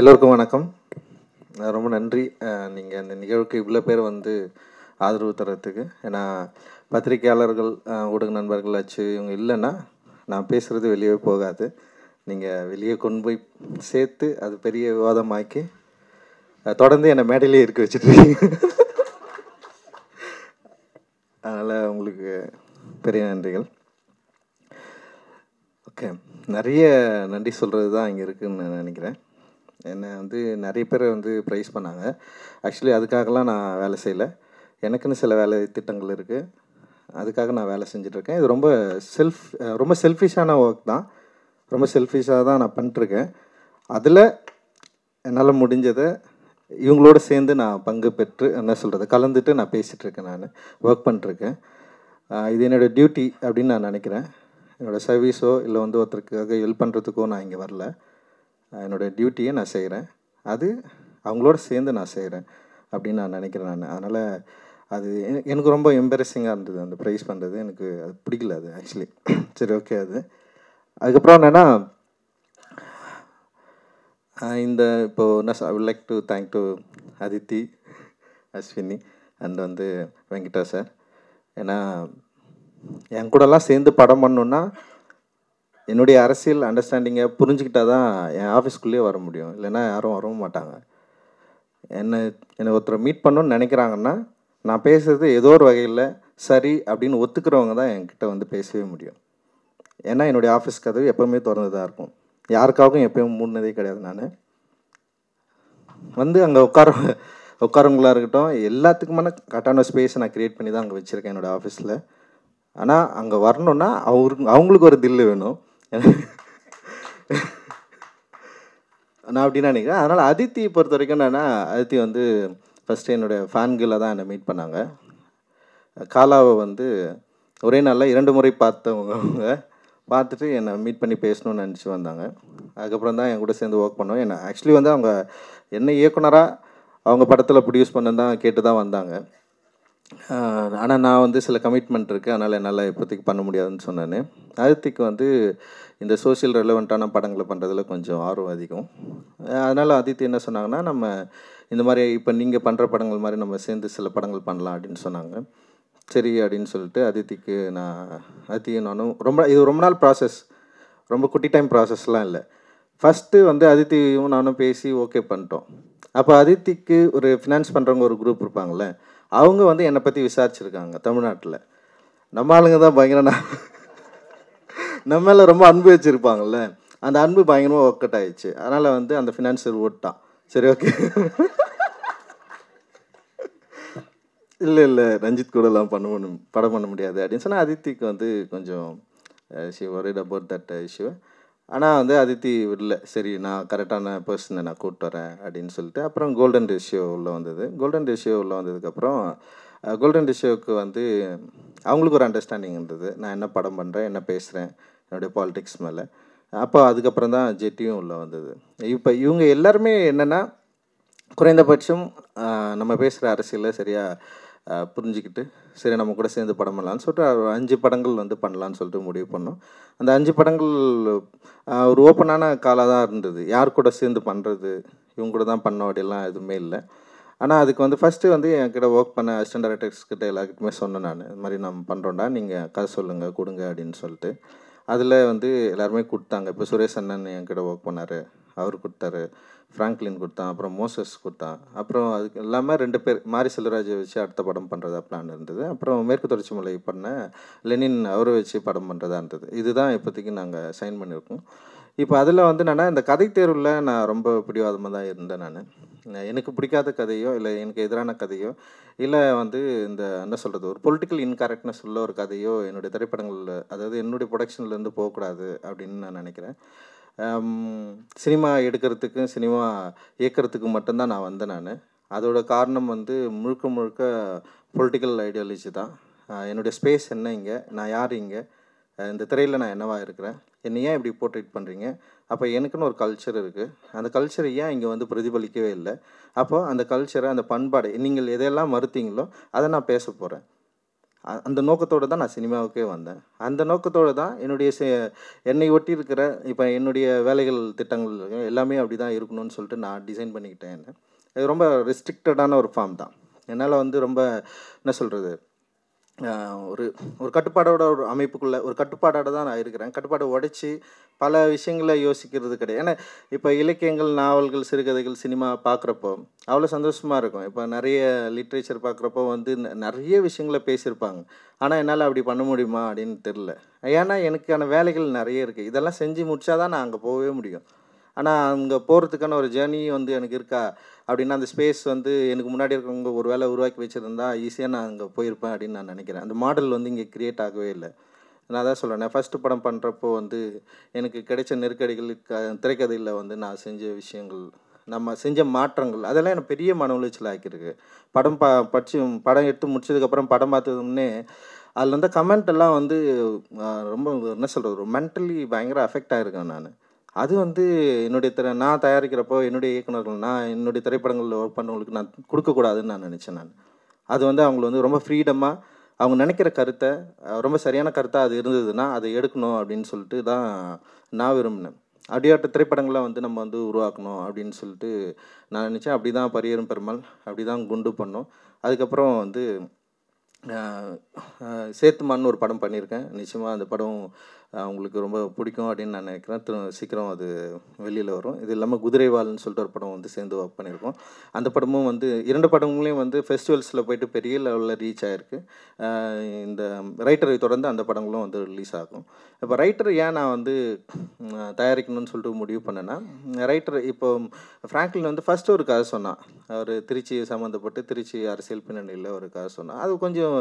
எல்லோருக்கும் வணக்கம் ரொம்ப நன்றி நீங்கள் அந்த நிகழ்வுக்கு இவ்வளோ பேர் வந்து ஆதரவு தரத்துக்கு ஏன்னா பத்திரிகையாளர்கள் ஊடக நண்பர்கள் ஆச்சு இவங்க இல்லைன்னா நான் பேசுகிறது வெளியே போகாது நீங்கள் வெளியே கொண்டு போய் சேர்த்து அது பெரிய விவாதமாக்கி தொடர்ந்து என்னை மேடையிலே இருக்க வச்சுட்ருக்கீங்க அதனால் உங்களுக்கு பெரிய நன்றிகள் ஓகே நிறைய நன்றி சொல்கிறது தான் இங்கே இருக்குதுன்னு நான் நினைக்கிறேன் என்னை வந்து நிறைய பேர் வந்து ப்ரைஸ் பண்ணாங்க ஆக்சுவலி அதுக்காகலாம் நான் வேலை செய்யலை எனக்குன்னு சில வேலை திட்டங்கள் இருக்குது அதுக்காக நான் வேலை செஞ்சிட்ருக்கேன் இது ரொம்ப செல்ஃப் ரொம்ப செல்ஃபிஷான ஒர்க் தான் ரொம்ப செல்ஃபிஷாக தான் நான் பண்ணிட்டுருக்கேன் அதில் என்னால் முடிஞ்சதை இவங்களோட சேர்ந்து நான் பங்கு பெற்று என்ன சொல்கிறது கலந்துட்டு நான் பேசிகிட்ருக்கேன் நான் ஒர்க் பண்ணிட்டுருக்கேன் இது என்னோடய டியூட்டி அப்படின்னு நான் நினைக்கிறேன் என்னோடய சர்வீஸோ இல்லை வந்து ஒருத்தருக்காக ஹெல்ப் பண்ணுறதுக்கோ நான் இங்கே வரல என்னுடைய டியூட்டியை நான் செய்கிறேன் அது அவங்களோட சேர்ந்து நான் செய்கிறேன் அப்படின்னு நான் நினைக்கிறேன் நான் அதனால் அது எனக்கு ரொம்ப எம்பரசிங்காக இருந்தது அந்த ப்ரைஸ் பண்ணுறது எனக்கு அது பிடிக்கல அது ஆக்சுவலி சரி ஓகே அது அதுக்கப்புறம் என்னென்னா இந்த இப்போது நான் I like to thank to Aditi Ashwini and வந்து வெங்கடா சார் ஏன்னா என் கூடலாம் சேர்ந்து படம் பண்ணணுன்னா என்னுடைய அரசியல் அண்டர்ஸ்டாண்டிங்கை புரிஞ்சுக்கிட்டா தான் என் ஆஃபீஸ்க்குள்ளேயே வர முடியும் இல்லைன்னா யாரும் வரவும் மாட்டாங்க என்னை என்னை ஒருத்தரை மீட் பண்ணணும்னு நினைக்கிறாங்கன்னா நான் பேசுகிறது ஏதோ ஒரு வகையில் சரி அப்படின்னு ஒத்துக்கிறவங்க தான் என்கிட்ட வந்து பேசவே முடியும் ஏன்னா என்னுடைய ஆஃபீஸ் கதவு எப்போவுமே திறந்து தான் இருக்கும் யாருக்காகவும் எப்போயும் மூடினதே கிடையாது நான் வந்து அங்கே உட்கார உட்காரவங்களாக இருக்கட்டும் எல்லாத்துக்குமான கரெக்டான ஸ்பேஸ் நான் க்ரியேட் பண்ணி தான் அங்கே வச்சுருக்கேன் என்னோடய ஆஃபீஸில் ஆனால் அங்கே வரணுன்னா அவரு அவங்களுக்கு ஒரு தில்லு வேணும் நான் அப்படின்னா நினைக்கிறேன் அதனால் அதித்தி பொறுத்த வரைக்கும் என்னென்னா அதித்தி வந்து ஃபஸ்ட்டு என்னுடைய ஃபேன்களில் தான் என்னை மீட் பண்ணாங்க காலாவை வந்து ஒரே நாளில் இரண்டு முறை பார்த்தவங்க பார்த்துட்டு என்னை மீட் பண்ணி பேசணும்னு நினச்சி வந்தாங்க அதுக்கப்புறம் தான் என் கூட சேர்ந்து ஒர்க் பண்ணோம் என்னை ஆக்சுவலி வந்து அவங்க என்ன இயக்குனராக அவங்க படத்தில் ப்ரொடியூஸ் பண்ணுன்னு தான் கேட்டு தான் வந்தாங்க ஆனால் நான் வந்து சில கமிட்மெண்ட் இருக்குது அதனால் என்னால் இப்போதைக்கு பண்ண முடியாதுன்னு சொன்னேன் ஆதித்திக்கு வந்து இந்த சோஷியல் ரெலவெண்ட்டான படங்களை பண்ணுறதுல கொஞ்சம் ஆர்வம் அதிகம் அதனால் அதித்தி என்ன சொன்னாங்கன்னா நம்ம இந்த மாதிரி இப்போ நீங்கள் பண்ணுற படங்கள் மாதிரி நம்ம சேர்ந்து சில படங்கள் பண்ணலாம் அப்படின்னு சொன்னாங்க சரி அப்படின்னு சொல்லிட்டு அதித்திக்கு நான் அதித்தியும் நானும் ரொம்ப இது ரொம்ப நாள் ப்ராசஸ் ரொம்ப குட்டி டைம் ப்ராசஸ்லாம் இல்லை ஃபஸ்ட்டு வந்து அதித்தியும் நானும் பேசி ஓகே பண்ணிட்டோம் அப்போ அதித்திக்கு ஒரு ஃபினான்ஸ் பண்ணுறவங்க ஒரு குரூப் இருப்பாங்களே அவங்க வந்து என்னை பற்றி விசாரிச்சுருக்காங்க தமிழ்நாட்டில் நம்ம ஆளுங்க தான் பயங்கர நம்ம மேலே ரொம்ப அன்பு வச்சுருப்பாங்கள்ல அந்த அன்பு பயங்கரமாக ஒர்க் அவுட் ஆயிடுச்சு அதனால் வந்து அந்த ஃபினான்சியர் ஓட்டான் சரி ஓகே இல்லை இல்லை ரஞ்சித் கூடலாம் பண்ண படம் பண்ண முடியாது அப்படின்னு சொன்னால் அதித்திக்கு வந்து கொஞ்சம் she orate about that issue ஆனால் வந்து அதித்தி விடல சரி நான் கரெக்டான பர்சனை நான் கூப்பிட்டு வரேன் அப்படின்னு சொல்லிட்டு அப்புறம் கோல்டன் ரேஷியோ உள்ளே வந்தது கோல்டன் ரேஷியோ உள்ளே வந்ததுக்கப்புறம் கோல்டன் ரேஷியோவுக்கு வந்து அவங்களுக்கு ஒரு அண்டர்ஸ்டாண்டிங் இருந்தது நான் என்ன படம் பண்ணுறேன் என்ன பேசுகிறேன் என்னுடைய பாலிடிக்ஸ் மேலே அப்போ அதுக்கப்புறம் தான் ஜெட்டியும் உள்ளே வந்தது இப்போ இவங்க எல்லாருமே என்னென்னா குறைந்தபட்சம் நம்ம பேசுகிற அரசியலில் சரியாக புரிஞ்சுக்கிட்டு சரி நம்ம கூட சேர்ந்து படம் பண்ணலான்னு சொல்லிட்டு அஞ்சு படங்கள் வந்து பண்ணலான்னு சொல்லிட்டு முடிவு பண்ணோம் அந்த அஞ்சு படங்கள் ஒரு ஓப்பனான காலாக தான் இருந்தது யார் கூட சேர்ந்து பண்ணுறது இவங்க கூட தான் பண்ண அப்படிலாம் எதுவுமே இல்லை ஆனால் அதுக்கு வந்து ஃபஸ்ட்டு வந்து என்கிட்ட ஒர்க் பண்ண அசிஸ்டன்ட் டைரக்டர்ஸ் கிட்ட சொன்னேன் நான் இது மாதிரி நம்ம பண்ணுறோண்டா நீங்கள் கதை சொல்லுங்கள் கொடுங்க அப்படின்னு சொல்லிட்டு அதில் வந்து எல்லாருமே கொடுத்தாங்க இப்போ சுரேஷ் அண்ணன் என்கிட்ட ஒர்க் பண்ணார் அவர் கொடுத்தாரு ஃப்ராங்க்லின் கொடுத்தான் அப்புறம் மோசஸ் கொடுத்தான் அப்புறம் அதுக்கு இல்லாமல் ரெண்டு பேர் மாரி செல்வராஜை வச்சு அடுத்த படம் பண்ணுறதா பிளான் இருந்தது அப்புறம் மேற்கு தொடர்ச்சி மலை பண்ண லெனின் அவரை வச்சு படம் பண்ணுறதா இருந்தது இதுதான் இப்போதைக்கு நாங்கள் சைன் பண்ணியிருக்கோம் இப்போ அதில் வந்து என்னென்னா இந்த கதை தேர்வில் நான் ரொம்ப பிடிவாதமாக தான் இருந்தேன் நான் எனக்கு பிடிக்காத கதையோ இல்லை எனக்கு எதிரான கதையோ இல்லை வந்து இந்த என்ன சொல்கிறது ஒரு பொலிட்டிக்கல் இன்கரெக்ட்னஸ் உள்ள ஒரு கதையோ என்னுடைய திரைப்படங்களில் அதாவது என்னுடைய ப்ரொடக்ஷன்லேருந்து போகக்கூடாது அப்படின்னு நான் நினைக்கிறேன் சினிமா எடுக்கிறதுக்கும் சினிமா இயக்கிறதுக்கும் மட்டும்தான் நான் வந்தேன் நான் அதோட காரணம் வந்து முழுக்க முழுக்க பொலிட்டிக்கல் ஐடியாலஜி தான் என்னுடைய ஸ்பேஸ் என்ன இங்கே நான் யார் இங்கே இந்த திரையில் நான் என்னவாக இருக்கிறேன் என்னை ஏன் இப்படி போர்ட்ரேட் பண்ணுறீங்க அப்போ எனக்குன்னு ஒரு கல்ச்சர் இருக்குது அந்த கல்ச்சர் ஏன் இங்கே வந்து பிரதிபலிக்கவே இல்லை அப்போது அந்த கல்ச்சரை அந்த பண்பாடு நீங்கள் எதையெல்லாம் மறுத்தீங்களோ அதை நான் பேச போகிறேன் அந்த நோக்கத்தோடு தான் நான் சினிமாவுக்கே வந்தேன் அந்த நோக்கத்தோடு தான் என்னுடைய சே என்னை ஒட்டி இருக்கிற இப்போ என்னுடைய வேலைகள் திட்டங்கள் எல்லாமே அப்படி தான் இருக்கணும்னு சொல்லிட்டு நான் டிசைன் பண்ணிக்கிட்டேன் இது ரொம்ப ரெஸ்ட்ரிக்டடான ஒரு ஃபார்ம் தான் என்னால் வந்து ரொம்ப என்ன சொல்கிறது ஒரு ஒரு கட்டுப்பாடோட ஒரு அமைப்புக்குள்ளே ஒரு கட்டுப்பாடோட தான் நான் இருக்கிறேன் கட்டுப்பாடை உடைச்சி பல விஷயங்களை யோசிக்கிறது கிடையாது ஏன்னா இப்போ இலக்கியங்கள் நாவல்கள் சிறுகதைகள் சினிமா பார்க்குறப்போ அவ்வளோ சந்தோஷமாக இருக்கும் இப்போ நிறைய லிட்ரேச்சர் பார்க்குறப்போ வந்து நிறைய விஷயங்களை பேசியிருப்பாங்க ஆனால் என்னால் அப்படி பண்ண முடியுமா அப்படின்னு தெரில ஏன்னா எனக்கான வேலைகள் நிறைய இருக்குது இதெல்லாம் செஞ்சு முடிச்சா தான் நான் அங்கே போகவே முடியும் ஆனால் அங்கே போகிறதுக்கான ஒரு ஜேர்னி வந்து எனக்கு இருக்கா அப்படின்னா அந்த ஸ்பேஸ் வந்து எனக்கு முன்னாடி இருக்கிறவங்க ஒரு வேலை உருவாக்கி வச்சுருந்தா ஈஸியாக நான் அங்கே போயிருப்பேன் அப்படின்னு நான் நினைக்கிறேன் அந்த மாடல் வந்து இங்கே க்ரியேட் ஆகவே இல்லை நான் தான் சொல்கிறேன் ஃபஸ்ட்டு படம் பண்ணுறப்போ வந்து எனக்கு கிடைச்ச நெருக்கடிகளுக்கு திரைக்கதையில் வந்து நான் செஞ்ச விஷயங்கள் நம்ம செஞ்ச மாற்றங்கள் அதெல்லாம் எனக்கு பெரிய மன உளைச்சல் ஆக்கியிருக்கு படம் ப படிச்சு படம் எடுத்து முடிச்சதுக்கப்புறம் படம் பார்த்ததுன்னே அதில் இருந்த கமெண்ட் எல்லாம் வந்து ரொம்ப என்ன சொல்கிறது மென்டலி பயங்கர அஃபெக்ட் ஆகிருக்கேன் நான் அது வந்து என்னுடைய திற நான் தயாரிக்கிறப்போ என்னுடைய இயக்குநர்கள் நான் என்னுடைய திரைப்படங்களில் ஒர்க் பண்ணவங்களுக்கு நான் கொடுக்கக்கூடாதுன்னு நான் நினச்சேன் நான் அது வந்து அவங்கள வந்து ரொம்ப ஃப்ரீடமாக அவங்க நினைக்கிற கருத்தை ரொம்ப சரியான கருத்தாக அது இருந்ததுன்னா அதை எடுக்கணும் அப்படின்னு சொல்லிட்டு தான் நான் விரும்பினேன் அப்படியாட்ட திரைப்படங்கள்லாம் வந்து நம்ம வந்து உருவாக்கணும் அப்படின்னு சொல்லிட்டு நான் நினச்சேன் அப்படி தான் பரியரும் பெருமாள் அப்படி தான் குண்டு பண்ணோம் அதுக்கப்புறம் வந்து சேத்துமான்னு ஒரு படம் பண்ணியிருக்கேன் நிச்சயமாக அந்த படம் உங்களுக்கு ரொம்ப பிடிக்கும் அப்படின்னு நான் நினைக்கிறேன் திரு சீக்கிரம் அது வெளியில் வரும் இது இல்லாமல் குதிரைவால்னு சொல்லிட்டு ஒரு படம் வந்து சேர்ந்து ஒர்க் பண்ணியிருக்கோம் அந்த படமும் வந்து இரண்டு படங்களையும் வந்து ஃபெஸ்டிவல்ஸில் போயிட்டு பெரிய லெவலில் ரீச் ஆகிருக்கு இந்த ரைட்டரை தொடர்ந்து அந்த படங்களும் வந்து ரிலீஸ் ஆகும் இப்போ ரைட்டர் ஏன் நான் வந்து தயாரிக்கணும்னு சொல்லிட்டு முடிவு பண்ணேன்னா ரைட்டர் இப்போ ஃப்ராங்க்லின் வந்து ஃபஸ்ட்டு ஒரு கதை சொன்னான் அவர் திருச்சி சம்மந்தப்பட்டு திருச்சி அரசியல் பின்னணியில் ஒரு கதை சொன்னான் அது கொஞ்சம்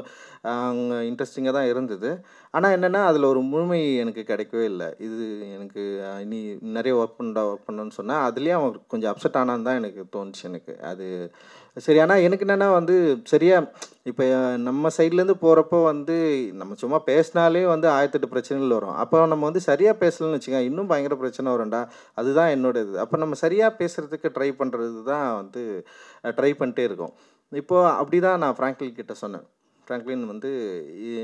இன்ட்ரெஸ்டிங்காக தான் இருந்தது ஆனால் என்னென்னா அதில் ஒரு முழுமை எனக்கு கிடைக்கவே இல்லை இது எனக்கு இனி நிறைய ஒர்க் பண்ணா ஒர்க் பண்ணுன்னு சொன்னால் அதுலேயும் அவன் கொஞ்சம் அப்செட் ஆனான்னு தான் எனக்கு தோணுச்சு எனக்கு அது சரி ஆனால் எனக்கு என்னென்னா வந்து சரியாக இப்போ நம்ம சைட்லேருந்து போகிறப்போ வந்து நம்ம சும்மா பேசினாலே வந்து ஆயிரத்தெட்டு பிரச்சனைகள் வரும் அப்போ நம்ம வந்து சரியாக பேசலன்னு வச்சுக்கோங்க இன்னும் பயங்கர பிரச்சனை வரும்டா அதுதான் என்னோட இது அப்போ நம்ம சரியாக பேசுகிறதுக்கு ட்ரை பண்ணுறது தான் வந்து ட்ரை பண்ணிட்டே இருக்கோம் இப்போது அப்படி தான் நான் ஃப்ராங்கில் கிட்டே சொன்னேன் ஃப்ராங்க்லின் வந்து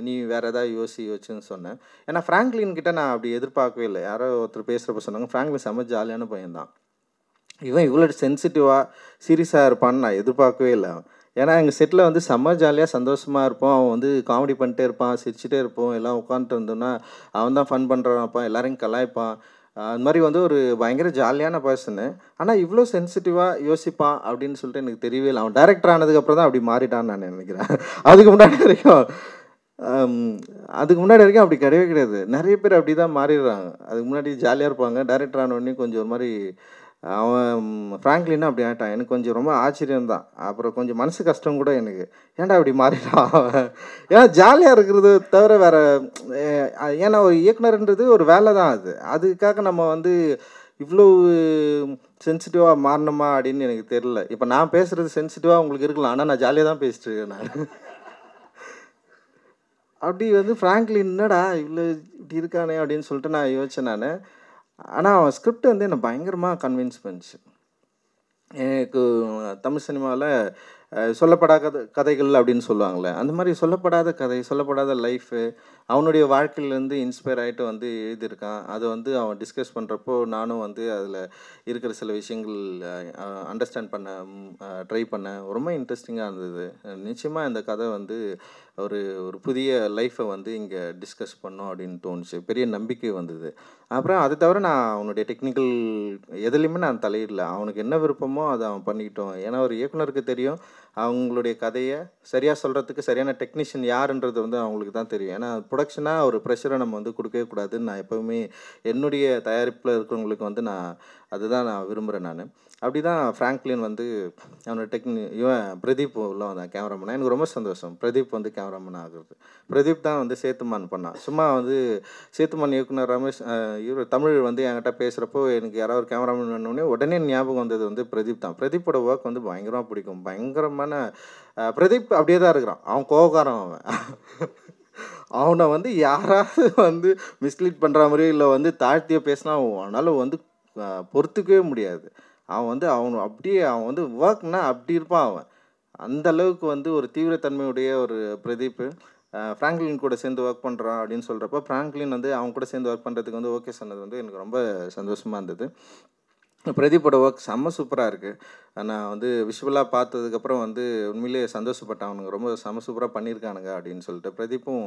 நீ வேறு ஏதாவது யோசி யோசிச்சுன்னு சொன்னேன் ஏன்னா ஃப்ராங்க்லின் கிட்டே நான் அப்படி எதிர்பார்க்கவே இல்லை யாரோ ஒருத்தர் பேசுகிறப்ப சொன்னாங்க ஃப்ராங்க்லின் செம்ம ஜாலியான பையன்தான் இவன் இவ்வளோ சென்சிட்டிவாக சீரியஸாக இருப்பான்னு நான் எதிர்பார்க்கவே இல்லை ஏன்னா எங்கள் செட்டில் வந்து செம்ம ஜாலியாக சந்தோஷமாக இருப்போம் அவன் வந்து காமெடி பண்ணிட்டே இருப்பான் சிரிச்சுட்டே இருப்போம் எல்லாம் உட்காந்துட்டு இருந்தோன்னா அவன் தான் ஃபன் பண்ணுறான் எல்லாரையும் கலாய்ப்பான் அது மாதிரி வந்து ஒரு பயங்கர ஜாலியான பர்சனு ஆனால் இவ்வளோ சென்சிட்டிவாக யோசிப்பான் அப்படின்னு சொல்லிட்டு எனக்கு தெரியவே இல்லை அவன் டேரக்டர் ஆனதுக்கப்புறம் தான் அப்படி மாறிட்டான்னு நான் நினைக்கிறேன் அதுக்கு முன்னாடி வரைக்கும் அதுக்கு முன்னாடி வரைக்கும் அப்படி கிடையவே கிடையாது நிறைய பேர் அப்படி தான் மாறிடுறாங்க அதுக்கு முன்னாடி ஜாலியாக இருப்பாங்க டேரக்டர் ஆனவொடனே கொஞ்சம் ஒரு மாதிரி அவன் ஃப்ராங்க்லினா அப்படி ஆகிட்டான் எனக்கு கொஞ்சம் ரொம்ப ஆச்சரியம் தான் அப்புறம் கொஞ்சம் மனசு கஷ்டம் கூட எனக்கு ஏன்டா அப்படி மாறிட்டான் ஏன்னா ஜாலியாக இருக்கிறது தவிர வேறு ஏன்னா ஒரு இயக்குனர்ன்றது ஒரு வேலை தான் அது அதுக்காக நம்ம வந்து இவ்வளோ சென்சிட்டிவாக மாறணுமா அப்படின்னு எனக்கு தெரில இப்போ நான் பேசுகிறது சென்சிட்டிவாக உங்களுக்கு இருக்கலாம் ஆனால் நான் ஜாலியாக தான் பேசிட்டு இருக்கேன் நான் அப்படி வந்து ஃப்ராங்க்லின் என்னடா இவ்வளோ இப்படி இருக்கானே அப்படின்னு சொல்லிட்டு நான் யோசிச்சேன் நான் ஆனால் அவன் ஸ்கிரிப்ட் வந்து என்னை பயங்கரமாக கன்வின்ஸ் பண்ணிச்சு எனக்கு தமிழ் சினிமாவில் சொல்லப்படாத கதைகள் அப்படின்னு சொல்லுவாங்களே அந்த மாதிரி சொல்லப்படாத கதை சொல்லப்படாத லைஃபு அவனுடைய வாழ்க்கையிலேருந்து இன்ஸ்பயர் ஆகிட்டு வந்து எழுதியிருக்கான் அதை வந்து அவன் டிஸ்கஸ் பண்ணுறப்போ நானும் வந்து அதில் இருக்கிற சில விஷயங்கள் அண்டர்ஸ்டாண்ட் பண்ண ட்ரை பண்ணேன் ரொம்ப இன்ட்ரெஸ்டிங்காக இருந்தது நிச்சயமாக இந்த கதை வந்து ஒரு ஒரு புதிய லைஃப்பை வந்து இங்கே டிஸ்கஸ் பண்ணோம் அப்படின்னு தோணுச்சு பெரிய நம்பிக்கை வந்தது அப்புறம் அதை தவிர நான் அவனுடைய டெக்னிக்கல் எதுலேயுமே நான் தலையிடல அவனுக்கு என்ன விருப்பமோ அதை அவன் பண்ணிக்கிட்டோம் ஏன்னா ஒரு இயக்குனருக்கு தெரியும் அவங்களுடைய கதையை சரியாக சொல்கிறதுக்கு சரியான டெக்னீஷியன் யாருன்றது வந்து அவங்களுக்கு தான் தெரியும் ஏன்னா ப்ரொடக்ஷனாக ஒரு ப்ரெஷரை நம்ம வந்து கொடுக்கவே கூடாதுன்னு நான் எப்போவுமே என்னுடைய தயாரிப்பில் இருக்கிறவங்களுக்கு வந்து நான் அதுதான் நான் விரும்புகிறேன் நான் அப்படி தான் ஃப்ராங்க்லின் வந்து அவனோட டெக்னி இவன் பிரதீப் உள்ள வந்தான் கேமராமேனாக எனக்கு ரொம்ப சந்தோஷம் பிரதீப் வந்து கேமராமேன் ஆகுறது பிரதீப் தான் வந்து சேத்துமான் பண்ணான் சும்மா வந்து சேத்துமான் இயக்குனர் ரமேஷ் இவர் தமிழ் வந்து என்கிட்ட பேசுகிறப்போ எனக்கு யாராவது ஒரு கேமராமேன் வேணும்னே உடனே ஞாபகம் வந்தது வந்து பிரதீப் தான் பிரதீப்போட ஒர்க் வந்து பயங்கரமாக பிடிக்கும் பயங்கரமான பிரதீப் அப்படியே தான் இருக்கிறான் அவன் கோகாரம் அவன் அவனை வந்து யாராவது வந்து மிஸ்லீட் பண்ணுற மாதிரியோ இல்லை வந்து தாழ்த்தியோ பேசினா அவனால் வந்து பொறுத்துக்கவே முடியாது அவன் வந்து அவன் அப்படியே அவன் வந்து ஒர்க்னா அப்படி இருப்பான் அவன் அந்த அளவுக்கு வந்து ஒரு தீவிரத்தன்மையுடைய ஒரு பிரதீப் ஃப்ராங்க்லின் கூட சேர்ந்து ஒர்க் பண்ணுறான் அப்படின்னு சொல்கிறப்ப ஃப்ராங்க்லின் வந்து அவன் கூட சேர்ந்து ஒர்க் பண்ணுறதுக்கு வந்து ஓகே சொன்னது வந்து எனக்கு ரொம்ப சந்தோஷமாக இருந்தது பிரதீப்போட ஒர்க் செம்ம சூப்பராக இருக்குது நான் வந்து விஷுவலாக பார்த்ததுக்கப்புறம் வந்து உண்மையிலே சந்தோஷப்பட்டேன் அவனுங்க ரொம்ப செம்ம சூப்பராக பண்ணியிருக்கானுங்க அப்படின்னு சொல்லிட்டு பிரதீப்பும்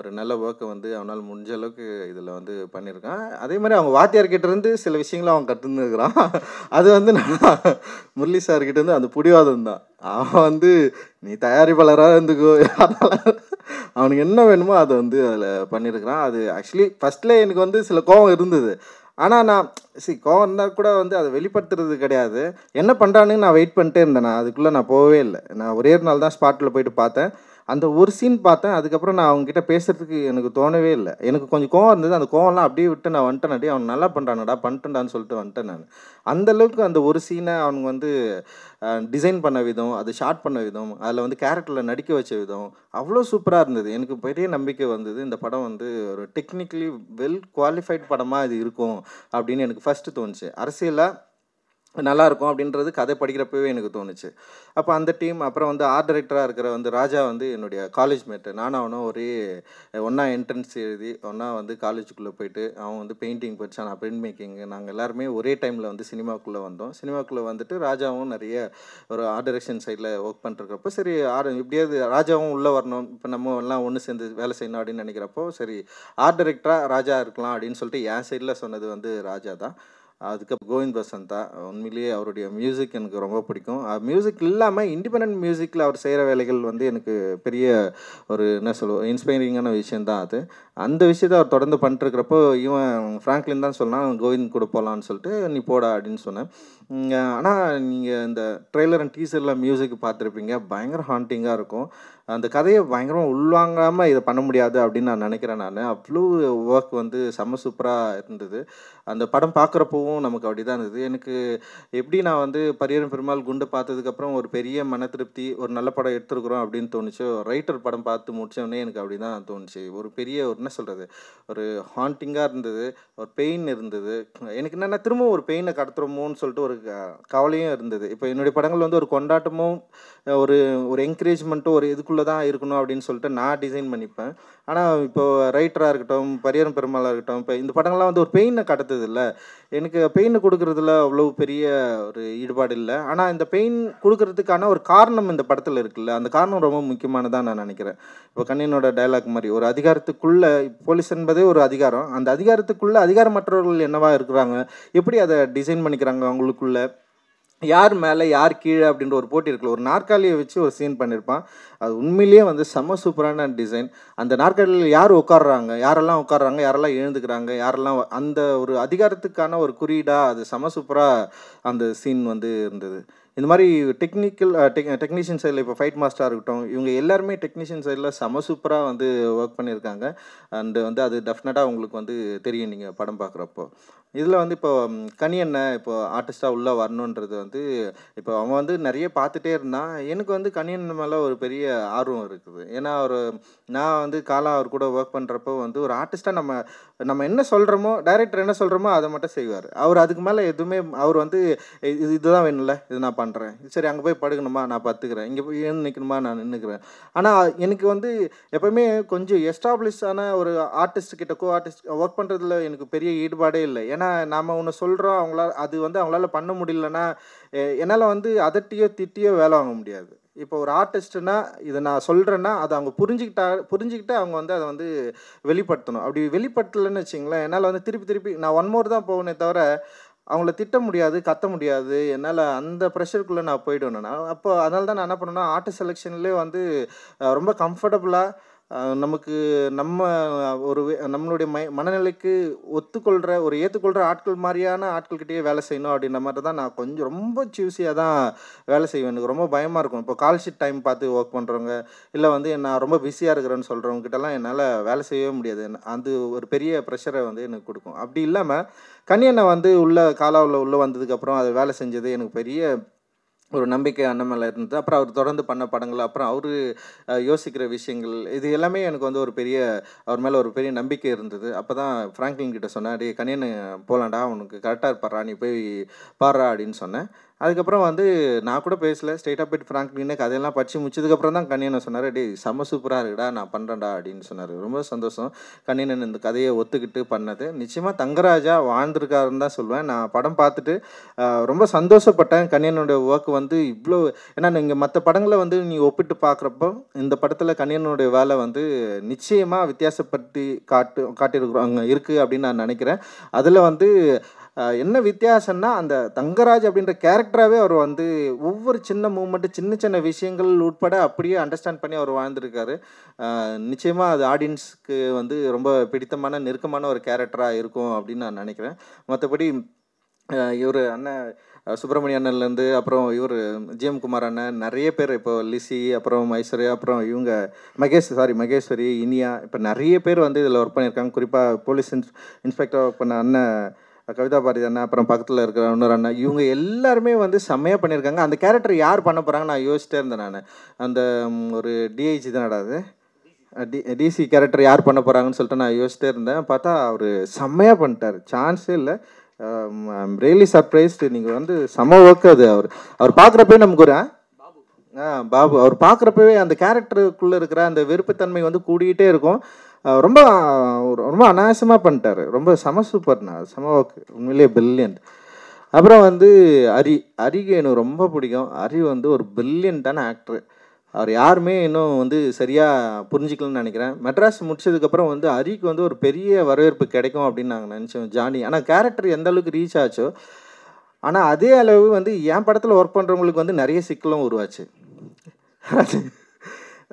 ஒரு நல்ல ஒர்க்கை வந்து அவனால் முடிஞ்ச அளவுக்கு இதில் வந்து பண்ணியிருக்கான் அதே மாதிரி அவங்க இருந்து சில விஷயங்களும் அவன் கற்றுந்துருக்குறான் அது வந்து நான் முரளி சார்கிட்டேருந்து அந்த புடிவாதம் தான் அவன் வந்து நீ தயாரிப்பாளராக இருந்துக்கோ அதனால் அவனுக்கு என்ன வேணுமோ அதை வந்து அதில் பண்ணியிருக்கிறான் அது ஆக்சுவலி ஃபஸ்ட்டில் எனக்கு வந்து சில கோபம் இருந்தது ஆனால் நான் சி கோவம் இருந்தால் கூட வந்து அதை வெளிப்படுத்துறது கிடையாது என்ன பண்ணுறானுங்க நான் வெயிட் பண்ணிட்டே இருந்தேன் நான் அதுக்குள்ளே நான் போகவே இல்லை நான் ஒரே ஒரு நாள் தான் ஸ்பாட்டில் போயிட்டு பார்த்தேன் அந்த ஒரு சீன் பார்த்தேன் அதுக்கப்புறம் நான் அவங்ககிட்ட பேசுறதுக்கு எனக்கு தோணவே இல்லை எனக்கு கொஞ்சம் கோவம் இருந்தது அந்த கோவம்லாம் அப்படியே விட்டு நான் வந்துட்டேன் அப்படியே அவன் நல்லா பண்ணுறானடா பண்ணிட்டுண்டான்னு சொல்லிட்டு வந்துட்டேன் நான் அந்தளவுக்கு அந்த ஒரு சீனை அவங்க வந்து டிசைன் பண்ண விதம் அது ஷார்ட் பண்ண விதம் அதில் வந்து கேரக்டரில் நடிக்க வச்ச விதம் அவ்வளோ சூப்பராக இருந்தது எனக்கு பெரிய நம்பிக்கை வந்தது இந்த படம் வந்து ஒரு டெக்னிக்கலி வெல் குவாலிஃபைட் படமாக இது இருக்கும் அப்படின்னு எனக்கு ஃபஸ்ட்டு தோணுச்சு அரசியலாக நல்லாயிருக்கும் அப்படின்றது கதை படிக்கிறப்பவே எனக்கு தோணுச்சு அப்போ அந்த டீம் அப்புறம் வந்து ஆர்ட் டைரக்டராக இருக்கிற வந்து ராஜா வந்து என்னுடைய காலேஜ் மேட்டு நானும் அவனும் ஒரே ஒன்றா என்ட்ரன்ஸ் எழுதி ஒன்றா வந்து காலேஜுக்குள்ளே போயிட்டு அவன் வந்து பெயிண்டிங் படித்தான் நான் பிரிண்ட் மேக்கிங் நாங்கள் எல்லாருமே ஒரே டைமில் வந்து சினிமாக்குள்ளே வந்தோம் சினிமாக்குள்ளே வந்துட்டு ராஜாவும் நிறைய ஒரு ஆர்ட் டைரக்ஷன் சைடில் ஒர்க் பண்ணிட்டுருக்கப்போ சரி ஆர் இப்படியாவது ராஜாவும் உள்ளே வரணும் இப்போ நம்ம எல்லாம் ஒன்று சேர்ந்து வேலை செய்யணும் அப்படின்னு நினைக்கிறப்போ சரி ஆர்ட் டைரக்டராக ராஜா இருக்கலாம் அப்படின்னு சொல்லிட்டு என் சைடில் சொன்னது வந்து ராஜா தான் அதுக்கப்புறம் கோவிந்த் வசந்தா உண்மையிலேயே அவருடைய மியூசிக் எனக்கு ரொம்ப பிடிக்கும் மியூசிக் இல்லாமல் இண்டிபெண்ட் மியூசிக்கில் அவர் செய்கிற வேலைகள் வந்து எனக்கு பெரிய ஒரு என்ன சொல்லுவோம் இன்ஸ்பைரிங்கான விஷயந்தான் அது அந்த விஷயத்தை அவர் தொடர்ந்து பண்ணிட்டுருக்கிறப்போ இவன் ஃப்ராங்க்லின் தான் சொன்னால் கோவிந்த் கூட போகலான்னு சொல்லிட்டு நீ போடா அப்படின்னு சொன்னேன் ஆனால் நீங்கள் இந்த ட்ரெய்லர் அண்ட் டீசரில் மியூசிக் பார்த்துருப்பீங்க பயங்கர ஹாண்டிங்காக இருக்கும் அந்த கதையை பயங்கரமாக உள்வாங்காமல் இதை பண்ண முடியாது அப்படின்னு நான் நினைக்கிறேன் நான் அவ்வளோ ஒர்க் வந்து செம்ம சூப்பராக இருந்தது அந்த படம் பார்க்குறப்பவும் நமக்கு அப்படி தான் இருந்தது எனக்கு எப்படி நான் வந்து பரியரும் பெருமாள் குண்டு பார்த்ததுக்கப்புறம் ஒரு பெரிய மன திருப்தி ஒரு நல்ல படம் எடுத்துருக்குறோம் அப்படின்னு தோணுச்சு ரைட்டர் படம் பார்த்து முடித்தோடனே எனக்கு அப்படி தான் தோணுச்சு ஒரு பெரிய ஒரு என்ன சொல்கிறது ஒரு ஹாண்டிங்காக இருந்தது ஒரு பெயின் இருந்தது எனக்கு என்னென்னா திரும்ப ஒரு பெயினை கடத்துறோமோன்னு சொல்லிட்டு ஒரு கவலையும் இருந்தது இப்போ என்னுடைய படங்கள் வந்து ஒரு கொண்டாட்டமும் ஒரு ஒரு என்கரேஜ்மெண்ட்டும் ஒரு இதுக்குள்ளே தான் இருக்கணும் அப்படின்னு சொல்லிட்டு நான் டிசைன் பண்ணிப்பேன் ஆனால் இப்போது ரைட்டராக இருக்கட்டும் பரியரம் பெருமாளாக இருக்கட்டும் இப்போ இந்த படங்கள்லாம் வந்து ஒரு பெயினை கடத்துது இல்லை எனக்கு பெயின் கொடுக்குறதுல அவ்வளோ பெரிய ஒரு ஈடுபாடு இல்லை ஆனால் இந்த பெயின் கொடுக்கறதுக்கான ஒரு காரணம் இந்த படத்தில் இருக்குல்ல அந்த காரணம் ரொம்ப முக்கியமானதாக நான் நினைக்கிறேன் இப்போ கண்ணினோட டைலாக் மாதிரி ஒரு அதிகாரத்துக்குள்ளே போலீஸ் என்பதே ஒரு அதிகாரம் அந்த அதிகாரத்துக்குள்ளே அதிகாரமற்றவர்கள் என்னவாக இருக்கிறாங்க எப்படி அதை டிசைன் பண்ணிக்கிறாங்க அவங்களுக்குள்ளே யார் மேலே யார் கீழே அப்படின்ற ஒரு போட்டி இருக்குல்ல ஒரு நாற்காலியை வச்சு ஒரு சீன் பண்ணியிருப்பான் அது உண்மையிலேயே வந்து செம சூப்பரான டிசைன் அந்த நாற்காலியில் யார் உட்காடுறாங்க யாரெல்லாம் உட்காடுறாங்க யாரெல்லாம் எழுந்துக்கிறாங்க யாரெல்லாம் அந்த ஒரு அதிகாரத்துக்கான ஒரு குறியீடாக அது செம சூப்பராக அந்த சீன் வந்து இருந்தது இந்த மாதிரி டெக்னிக்கல் டெக் டெக்னீஷியன் சைடில் இப்போ ஃபைட் மாஸ்டராக இருக்கட்டும் இவங்க எல்லாருமே டெக்னீஷியன் சைடில் செம சூப்பராக வந்து ஒர்க் பண்ணியிருக்காங்க அண்டு வந்து அது டெஃபினட்டாக உங்களுக்கு வந்து தெரியும் நீங்கள் படம் பார்க்குறப்போ இதில் வந்து இப்போ கனி அண்ணன் இப்போ ஆர்டிஸ்ட்டாக உள்ளே வரணுன்றது வந்து இப்போ அவன் வந்து நிறைய பார்த்துட்டே இருந்தான் எனக்கு வந்து கனி அண்ணன் மேலே ஒரு பெரிய ஆர்வம் இருக்குது ஏன்னா அவர் நான் வந்து காலா அவர் கூட ஒர்க் பண்ணுறப்போ வந்து ஒரு ஆர்டிஸ்ட்டாக நம்ம நம்ம என்ன சொல்கிறோமோ டைரக்டர் என்ன சொல்கிறோமோ அதை மட்டும் செய்வார் அவர் அதுக்கு மேலே எதுவுமே அவர் வந்து இது இதுதான் வேணும்ல இது நான் பண்ணுறேன் சரி அங்கே போய் படுக்கணுமா நான் பார்த்துக்கிறேன் இங்கே போய் நிற்கணுமா நான் நின்றுக்கிறேன் ஆனால் எனக்கு வந்து எப்போவுமே கொஞ்சம் எஸ்டாப்ளிஷான ஒரு ஆர்டிஸ்ட் கிட்ட கோ ஆர்டிஸ்ட் ஒர்க் பண்ணுறதுல எனக்கு பெரிய ஈடுபாடே இல்லை ஏன்னா ஏன்னா நாம் ஒன்று சொல்கிறோம் அவங்களால அது வந்து அவங்களால பண்ண முடியலன்னா என்னால் வந்து அதட்டியோ திட்டியோ வேலை வாங்க முடியாது இப்போ ஒரு ஆர்டிஸ்ட்னா இதை நான் சொல்கிறேன்னா அதை அவங்க புரிஞ்சுக்கிட்டா புரிஞ்சுக்கிட்டு அவங்க வந்து அதை வந்து வெளிப்படுத்தணும் அப்படி வெளிப்படுத்தலைன்னு வச்சிங்களேன் என்னால் வந்து திருப்பி திருப்பி நான் ஒன் மோர் தான் போகணே தவிர அவங்கள திட்ட முடியாது கத்த முடியாது என்னால் அந்த ப்ரெஷருக்குள்ளே நான் போய்டுவேன் நான் அப்போ அதனால தான் நான் என்ன பண்ணணும்னா ஆர்ட் செலெக்ஷன்லேயே வந்து ரொம்ப கம்ஃபர்டபுளாக நமக்கு நம்ம ஒரு நம்மளுடைய மை மனநிலைக்கு ஒத்துக்கொள்கிற ஒரு ஏற்றுக்கொள்கிற ஆட்கள் மாதிரியான ஆட்கள்கிட்டயே வேலை செய்யணும் அப்படின்ற மாதிரி தான் நான் கொஞ்சம் ரொம்ப சியூசியாக தான் வேலை செய்வேன் எனக்கு ரொம்ப பயமாக இருக்கும் இப்போ கால்ஷிட் டைம் பார்த்து ஒர்க் பண்ணுறவங்க இல்லை வந்து நான் ரொம்ப பிஸியாக இருக்கிறேன்னு கிட்டலாம் என்னால் வேலை செய்யவே முடியாது அது ஒரு பெரிய ப்ரெஷரை வந்து எனக்கு கொடுக்கும் அப்படி இல்லாமல் கனியனை வந்து உள்ள காலாவில் உள்ளே வந்ததுக்கப்புறம் அது வேலை செஞ்சது எனக்கு பெரிய ஒரு நம்பிக்கை அண்ணன் மேலே இருந்தது அப்புறம் அவர் தொடர்ந்து பண்ண படங்கள் அப்புறம் அவர் யோசிக்கிற விஷயங்கள் இது எல்லாமே எனக்கு வந்து ஒரு பெரிய அவர் மேலே ஒரு பெரிய நம்பிக்கை இருந்தது அப்போ தான் ஃப்ராங்க்லின் கிட்டே சொன்னேன் அடி கனியனு போகலாண்டா அவனுக்கு கரெக்டாக இருப்பாரா நீ போய் பாடுறா அப்படின்னு சொன்னேன் அதுக்கப்புறம் வந்து நான் கூட பேசல ஸ்டேட் போய்ட்டு ஃப்ராங்க் நின்று கதையெல்லாம் படித்து முடிச்சதுக்கப்புறம் தான் கண்ணியனை சொன்னார் டே செம்ம சூப்பராக இருக்குடா நான் பண்ணுறேன்டா அப்படின்னு சொன்னார் ரொம்ப சந்தோஷம் கண்ணியனன் இந்த கதையை ஒத்துக்கிட்டு பண்ணது நிச்சயமாக தங்கராஜா வாழ்ந்திருக்காருன்னு தான் சொல்லுவேன் நான் படம் பார்த்துட்டு ரொம்ப சந்தோஷப்பட்டேன் கண்ணியனுடைய ஒர்க் வந்து இவ்வளோ ஏன்னா நீங்கள் மற்ற படங்களை வந்து நீ ஒப்பிட்டு பார்க்குறப்போ இந்த படத்தில் கண்ணியனுடைய வேலை வந்து நிச்சயமாக வித்தியாசப்பட்டு காட்டு காட்டியிருக்கிறோம் இருக்குது அப்படின்னு நான் நினைக்கிறேன் அதில் வந்து என்ன வித்தியாசம்னா அந்த தங்கராஜ் அப்படின்ற கேரக்டராகவே அவர் வந்து ஒவ்வொரு சின்ன மூமெண்ட்டு சின்ன சின்ன விஷயங்கள் உட்பட அப்படியே அண்டர்ஸ்டாண்ட் பண்ணி அவர் வாழ்ந்துருக்காரு நிச்சயமாக அது ஆடியன்ஸ்க்கு வந்து ரொம்ப பிடித்தமான நெருக்கமான ஒரு கேரக்டராக இருக்கும் அப்படின்னு நான் நினைக்கிறேன் மற்றபடி இவர் அண்ணன் சுப்பிரமணிய அண்ணன்லேருந்து அப்புறம் இவர் ஜிஎம் குமார் அண்ணன் நிறைய பேர் இப்போ லிசி அப்புறம் ஐஸ்வர்யா அப்புறம் இவங்க மகேஷ் சாரி மகேஸ்வரி இனியா இப்போ நிறைய பேர் வந்து இதில் ஒர்க் பண்ணியிருக்காங்க குறிப்பாக போலீஸ் இன்ஸ் இன்ஸ்பெக்டர் ஒர்க் பண்ண அண்ணன் கவிதா பாரதி அண்ணா அப்புறம் பக்கத்தில் இருக்கிற இன்னொரு அண்ணா இவங்க எல்லாருமே வந்து செம்மையாக பண்ணியிருக்காங்க அந்த கேரக்டர் யார் பண்ண போகிறாங்க நான் யோசிச்சிட்டே இருந்தேன் நான் அந்த ஒரு டிஐஜி தானடா அது டி டிசி கேரக்டர் யார் பண்ண போகிறாங்கன்னு சொல்லிட்டு நான் யோசிச்சிட்டே இருந்தேன் பார்த்தா அவர் செம்மையாக பண்ணிட்டார் சான்ஸே இல்லை ரியலி சர்ப்ரைஸ்டு நீங்கள் வந்து செம்ம ஒர்க் அது அவர் அவர் பார்க்குறப்பே நமக்கு ஒரு ஆ பாபு அவர் பார்க்குறப்பவே அந்த கேரக்டருக்குள்ளே இருக்கிற அந்த வெறுப்புத்தன்மை வந்து கூடிக்கிட்டே இருக்கும் ரொம்ப ரொம்ப அனாயாசமாக பண்ணிட்டாரு ரொம்ப செம சூப்பர்ண்ணா செம ஓகே உண்மையிலே பில்லியன்ட் அப்புறம் வந்து ஹரி ஹரிக்கு எனக்கு ரொம்ப பிடிக்கும் ஹரி வந்து ஒரு பில்லியன்ட்டான ஆக்டர் அவர் யாருமே இன்னும் வந்து சரியாக புரிஞ்சிக்கலன்னு நினைக்கிறேன் மெட்ராஸ் முடிச்சதுக்கப்புறம் வந்து ஹரிக்கு வந்து ஒரு பெரிய வரவேற்பு கிடைக்கும் அப்படின்னு நாங்கள் நினச்சோம் ஜானி ஆனால் கேரக்டர் எந்த அளவுக்கு ரீச் ஆச்சோ ஆனால் அதே அளவு வந்து என் படத்தில் ஒர்க் பண்ணுறவங்களுக்கு வந்து நிறைய சிக்கலும் உருவாச்சு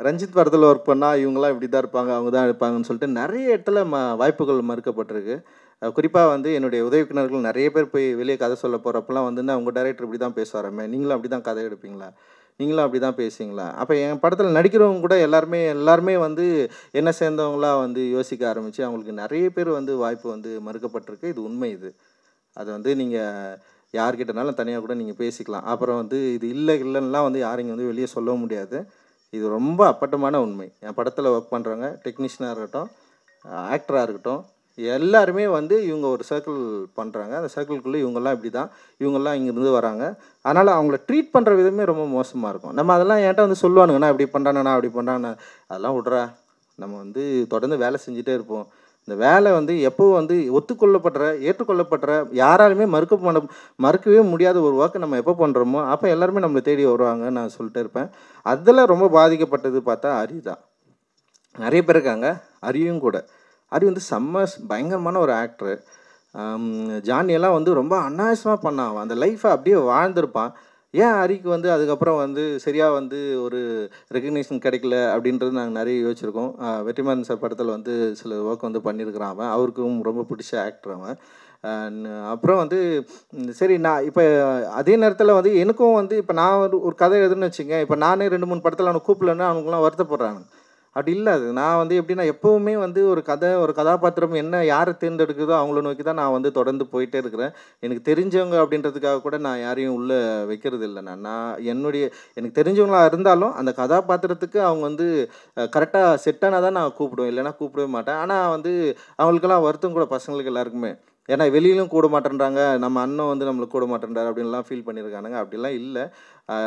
ரஞ்சித் படத்தில் ஒர்க் பண்ணால் இவங்களாம் இப்படி தான் இருப்பாங்க அவங்க தான் இருப்பாங்கன்னு சொல்லிட்டு நிறைய இடத்துல ம வாய்ப்புகள் மறுக்கப்பட்டிருக்கு குறிப்பாக வந்து என்னுடைய உதவிக்குனர்கள் நிறைய பேர் போய் வெளியே கதை சொல்ல போகிறப்பெல்லாம் வந்து உங்கள் டேரக்டர் இப்படி தான் பேசுவாரமே நீங்களும் அப்படி தான் கதை எடுப்பீங்களா நீங்களும் அப்படி தான் பேசுவீங்களா அப்போ என் படத்தில் நடிக்கிறவங்க கூட எல்லாருமே எல்லாருமே வந்து என்ன சேர்ந்தவங்களாம் வந்து யோசிக்க ஆரம்பித்து அவங்களுக்கு நிறைய பேர் வந்து வாய்ப்பு வந்து மறுக்கப்பட்டிருக்கு இது உண்மை இது அது வந்து நீங்கள் யார்கிட்டனாலும் தனியாக கூட நீங்கள் பேசிக்கலாம் அப்புறம் வந்து இது இல்லை இல்லைன்னா வந்து யாரையும் வந்து வெளியே சொல்ல முடியாது இது ரொம்ப அப்பட்டமான உண்மை என் படத்தில் ஒர்க் பண்ணுறவங்க டெக்னீஷியனாக இருக்கட்டும் ஆக்டராக இருக்கட்டும் எல்லாருமே வந்து இவங்க ஒரு சர்க்கிள் பண்ணுறாங்க அந்த சர்க்கிள்குள்ளே இவங்கெல்லாம் இப்படி தான் இவங்கெல்லாம் இங்கேருந்து வராங்க அதனால் அவங்கள ட்ரீட் பண்ணுற விதமே ரொம்ப மோசமாக இருக்கும் நம்ம அதெல்லாம் ஏன்ட்ட வந்து சொல்லுவானுங்கண்ணா இப்படி பண்ணுறானண்ணா அப்படி பண்ணுறாங்கண்ணா அதெல்லாம் விட்றா நம்ம வந்து தொடர்ந்து வேலை செஞ்சுட்டே இருப்போம் இந்த வேலை வந்து எப்போவும் வந்து ஒத்துக்கொள்ளப்படுற ஏற்றுக்கொள்ளப்படுற யாராலுமே மறுக்க பண்ண மறுக்கவே முடியாத ஒரு ஒர்க்கை நம்ம எப்போ பண்ணுறோமோ அப்போ எல்லாருமே நம்மளை தேடி வருவாங்க நான் சொல்லிட்டு இருப்பேன் அதில் ரொம்ப பாதிக்கப்பட்டது பார்த்தா அரி தான் நிறைய பேர் இருக்காங்க அரியும் கூட அரி வந்து செம்ம பயங்கரமான ஒரு ஆக்டரு ஜானியெல்லாம் வந்து ரொம்ப அநாயசமாக பண்ணான் அந்த லைஃப்பை அப்படியே வாழ்ந்திருப்பான் ஏன் ஹரிக்கு வந்து அதுக்கப்புறம் வந்து சரியாக வந்து ஒரு ரெக்கக்னேஷன் கிடைக்கல அப்படின்றது நாங்கள் நிறைய யோசிச்சிருக்கோம் வெற்றிமாறன் சார் படத்தில் வந்து சில ஒர்க் வந்து பண்ணியிருக்கிறான் அவன் அவருக்கும் ரொம்ப பிடிச்ச ஆக்டர் அவன் அப்புறம் வந்து சரி நான் இப்போ அதே நேரத்தில் வந்து எனக்கும் வந்து இப்போ நான் ஒரு கதை எழுதுன்னு வச்சுங்க இப்போ நானே ரெண்டு மூணு படத்தில் அவனை கூப்பிடலன்னு அவனுக்குலாம் வருத்தப்படுறானுங்க அப்படி இல்லை அது நான் வந்து எப்படின்னா எப்போவுமே வந்து ஒரு கதை ஒரு கதாபாத்திரம் என்ன யாரை தேர்ந்தெடுக்குதோ அவங்கள நோக்கி தான் நான் வந்து தொடர்ந்து போயிட்டே இருக்கிறேன் எனக்கு தெரிஞ்சவங்க அப்படின்றதுக்காக கூட நான் யாரையும் உள்ளே வைக்கிறது இல்லை நான் நான் என்னுடைய எனக்கு தெரிஞ்சவங்களாக இருந்தாலும் அந்த கதாபாத்திரத்துக்கு அவங்க வந்து கரெக்டாக செட்டானால் தான் நான் கூப்பிடுவேன் இல்லைன்னா கூப்பிடவே மாட்டேன் ஆனால் வந்து அவங்களுக்கெல்லாம் வருத்தம் கூட பசங்களுக்கு எல்லாருக்குமே ஏன்னா வெளியிலும் கூட மாட்டேன்றாங்க நம்ம அண்ணன் வந்து நம்மளுக்கு கூட மாட்டேன்றாரு அப்படின்லாம் ஃபீல் பண்ணியிருக்கானுங்க அப்படிலாம் இல்லை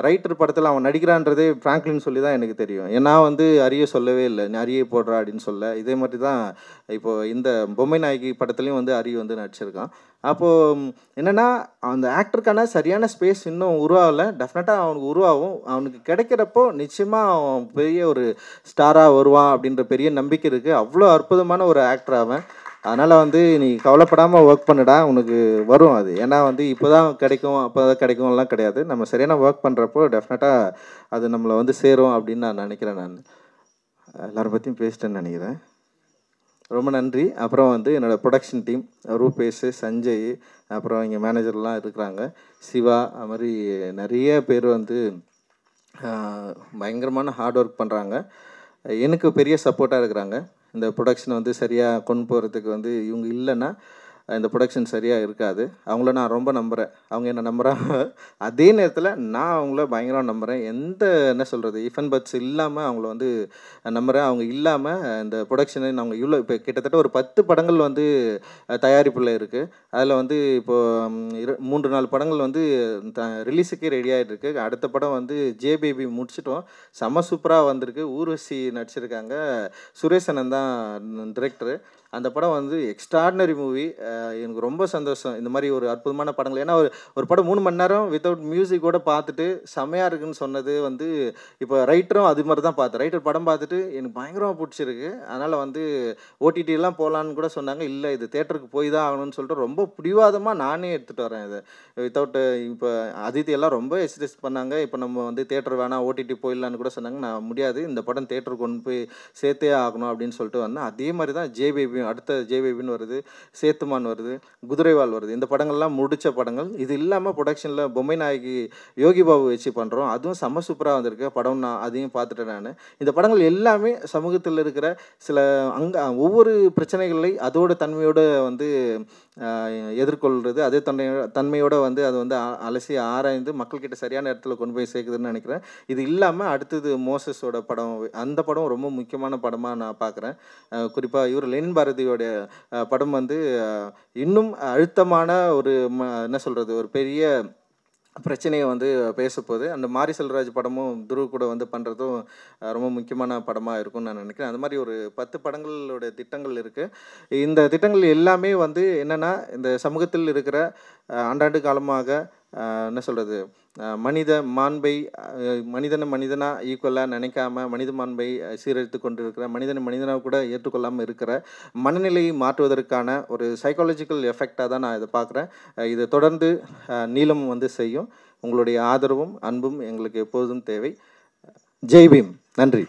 ரைட்டர் படத்தில் அவன் நடிக்கிறான்றதே ஃப்ராங்க்லின் சொல்லி தான் எனக்கு தெரியும் ஏன்னா வந்து அரிய சொல்லவே இல்லை நீ அரிய போடுறா அப்படின்னு சொல்ல இதே மாதிரி தான் இப்போது இந்த பொம்மை நாயகி படத்துலையும் வந்து அரிய வந்து நடிச்சிருக்கான் அப்போது என்னென்னா அந்த ஆக்டருக்கான சரியான ஸ்பேஸ் இன்னும் உருவாகலை டெஃபினட்டாக அவனுக்கு உருவாகும் அவனுக்கு கிடைக்கிறப்போ நிச்சயமாக அவன் பெரிய ஒரு ஸ்டாராக வருவான் அப்படின்ற பெரிய நம்பிக்கை இருக்குது அவ்வளோ அற்புதமான ஒரு ஆக்டர் அவன் அதனால் வந்து நீ கவலைப்படாமல் ஒர்க் பண்ணுடா உனக்கு வரும் அது ஏன்னா வந்து இப்போ தான் கிடைக்கும் அப்போ தான் கிடைக்கும்லாம் கிடையாது நம்ம சரியான ஒர்க் பண்ணுறப்போ டெஃபினட்டாக அது நம்மளை வந்து சேரும் அப்படின்னு நான் நினைக்கிறேன் நான் எல்லோரும் பற்றியும் பேசிட்டேன்னு நினைக்கிறேன் ரொம்ப நன்றி அப்புறம் வந்து என்னோடய ப்ரொடக்ஷன் டீம் ரூபேஷ் சஞ்சய் அப்புறம் இங்கே மேனேஜர்லாம் இருக்கிறாங்க சிவா அது மாதிரி நிறைய பேர் வந்து பயங்கரமான ஹார்ட் ஒர்க் பண்ணுறாங்க எனக்கு பெரிய சப்போர்ட்டாக இருக்கிறாங்க இந்த ப்ரொடக்ஷனை வந்து சரியாக கொண்டு போகிறதுக்கு வந்து இவங்க இல்லைன்னா இந்த ப்ரொடக்ஷன் சரியாக இருக்காது அவங்கள நான் ரொம்ப நம்புகிறேன் அவங்க என்ன நம்புகிறாங்க அதே நேரத்தில் நான் அவங்கள பயங்கரமாக நம்புகிறேன் எந்த என்ன சொல்கிறது இஃபன் பட்ஸ் இல்லாமல் அவங்கள வந்து நம்புகிறேன் அவங்க இல்லாமல் இந்த ப்ரொடக்ஷனை அவங்க இவ்வளோ இப்போ கிட்டத்தட்ட ஒரு பத்து படங்கள் வந்து தயாரிப்பில் இருக்குது அதில் வந்து இப்போது இரு மூன்று நாலு படங்கள் வந்து த ரிலீஸுக்கே ரெடி ஆகிட்டுருக்கு அடுத்த படம் வந்து ஜேபிபி முடிச்சிட்டோம் செம சூப்பராக வந்திருக்கு ஊர்வசி நடிச்சிருக்காங்க சுரேசனன் தான் டிரெக்டரு அந்த படம் வந்து எக்ஸ்ட்ராடினரி மூவி எனக்கு ரொம்ப சந்தோஷம் இந்த மாதிரி ஒரு அற்புதமான படங்கள் ஏன்னா ஒரு ஒரு படம் மூணு மணி நேரம் வித்தவுட் மியூசிக் கூட பார்த்துட்டு செம்மையாக இருக்குன்னு சொன்னது வந்து இப்போ ரைட்டரும் அது மாதிரி தான் பார்த்தேன் ரைட்டர் படம் பார்த்துட்டு எனக்கு பயங்கரமாக பிடிச்சிருக்கு அதனால் வந்து ஓடிடிலாம் போகலான்னு கூட சொன்னாங்க இல்லை இது தேட்டருக்கு போய் தான் ஆகணும்னு சொல்லிட்டு ரொம்ப பிடிவாதமாக நானே எடுத்துகிட்டு வரேன் இதை வித்தவுட் இப்போ அதித்தி எல்லாம் ரொம்ப எக்ஸ்ட்ரெஸ் பண்ணாங்க இப்போ நம்ம வந்து தேட்டர் வேணாம் ஓடிடி போயிடலான்னு கூட சொன்னாங்க நான் முடியாது இந்த படம் தேட்டருக்கு கொண்டு போய் சேர்த்தே ஆகணும் அப்படின்னு சொல்லிட்டு வந்தேன் அதே மாதிரி தான் ஜேபிபி தெரியும் அடுத்த ஜேவிபின்னு வருது சேத்துமான் வருது குதிரைவால் வருது இந்த படங்கள்லாம் முடித்த படங்கள் இது இல்லாமல் ப்ரொடக்ஷனில் பொம்மை நாயகி யோகி பாபு வச்சு பண்ணுறோம் அதுவும் செம்ம சூப்பராக வந்திருக்கு படம் நான் அதையும் பார்த்துட்டேன் நான் இந்த படங்கள் எல்லாமே சமூகத்தில் இருக்கிற சில அங்கே ஒவ்வொரு பிரச்சனைகளை அதோட தன்மையோடு வந்து எதிர்கொள்கிறது அதே தன்னை தன்மையோடு வந்து அது வந்து அலசி ஆராய்ந்து மக்கள்கிட்ட சரியான இடத்துல கொண்டு போய் சேர்க்குதுன்னு நினைக்கிறேன் இது இல்லாமல் அடுத்தது மோசஸோட படம் அந்த படம் ரொம்ப முக்கியமான படமாக நான் பார்க்குறேன் குறிப்பாக இவர் லென் பாரதியோடைய படம் வந்து இன்னும் அழுத்தமான ஒரு என்ன சொல்கிறது ஒரு பெரிய பிரச்சனையை வந்து பேசப்போகுது அந்த மாரி செல்வராஜ் படமும் துருவ் கூட வந்து பண்ணுறதும் ரொம்ப முக்கியமான படமாக இருக்கும்னு நான் நினைக்கிறேன் அது மாதிரி ஒரு பத்து படங்களோட திட்டங்கள் இருக்குது இந்த திட்டங்கள் எல்லாமே வந்து என்னென்னா இந்த சமூகத்தில் இருக்கிற ஆண்டாண்டு காலமாக என்ன சொல்கிறது மனித மாண்பை மனிதனை மனிதனாக ஈக்குவலாக நினைக்காம மனித மாண்பை சீரழித்து கொண்டிருக்கிற மனிதனை மனிதனாக கூட ஏற்றுக்கொள்ளாமல் இருக்கிற மனநிலையை மாற்றுவதற்கான ஒரு சைக்காலஜிக்கல் எஃபெக்டாக தான் நான் இதை பார்க்குறேன் இது தொடர்ந்து நீளம் வந்து செய்யும் உங்களுடைய ஆதரவும் அன்பும் எங்களுக்கு எப்போதும் தேவை ஜெய்பீம் நன்றி